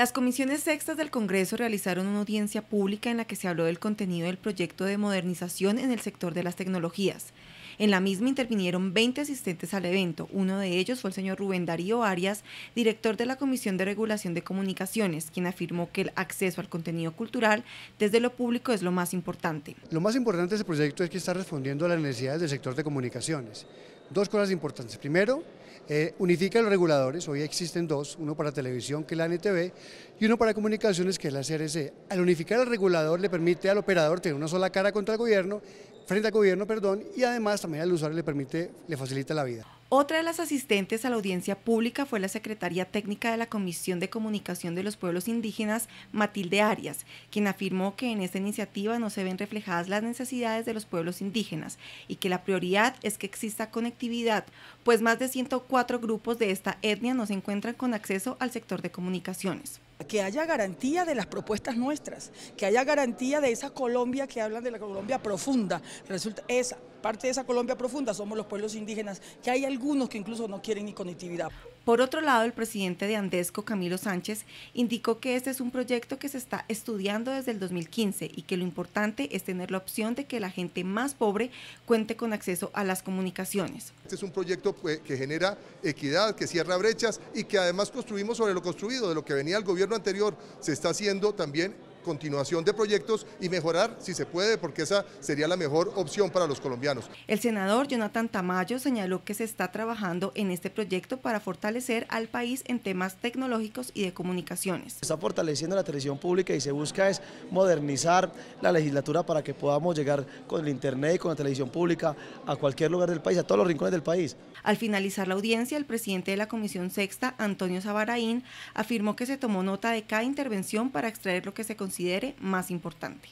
Las comisiones sextas del Congreso realizaron una audiencia pública en la que se habló del contenido del proyecto de modernización en el sector de las tecnologías. En la misma intervinieron 20 asistentes al evento. Uno de ellos fue el señor Rubén Darío Arias, director de la Comisión de Regulación de Comunicaciones, quien afirmó que el acceso al contenido cultural desde lo público es lo más importante. Lo más importante de este proyecto es que está respondiendo a las necesidades del sector de comunicaciones. Dos cosas importantes. Primero, eh, unifica los reguladores, hoy existen dos, uno para televisión que es la NTV y uno para comunicaciones que es la CRC. Al unificar el regulador le permite al operador tener una sola cara contra el gobierno, frente al gobierno, perdón, y además también al usuario le permite, le facilita la vida. Otra de las asistentes a la audiencia pública fue la secretaria técnica de la Comisión de Comunicación de los Pueblos Indígenas, Matilde Arias, quien afirmó que en esta iniciativa no se ven reflejadas las necesidades de los pueblos indígenas y que la prioridad es que exista conectividad, pues más de 104 grupos de esta etnia no se encuentran con acceso al sector de comunicaciones que haya garantía de las propuestas nuestras, que haya garantía de esa Colombia que hablan de la Colombia profunda. Resulta, esa Parte de esa Colombia profunda somos los pueblos indígenas, que hay algunos que incluso no quieren ni conectividad. Por otro lado, el presidente de Andesco, Camilo Sánchez, indicó que este es un proyecto que se está estudiando desde el 2015 y que lo importante es tener la opción de que la gente más pobre cuente con acceso a las comunicaciones. Este es un proyecto pues, que genera equidad, que cierra brechas y que además construimos sobre lo construido, de lo que venía el gobierno anterior. Se está haciendo también continuación de proyectos y mejorar si se puede, porque esa sería la mejor opción para los colombianos. El senador Jonathan Tamayo señaló que se está trabajando en este proyecto para fortalecer al país en temas tecnológicos y de comunicaciones. está fortaleciendo la televisión pública y se busca es modernizar la legislatura para que podamos llegar con el internet y con la televisión pública a cualquier lugar del país, a todos los rincones del país. Al finalizar la audiencia, el presidente de la Comisión Sexta, Antonio Sabaraín, afirmó que se tomó nota de cada intervención para extraer lo que se considere más importante.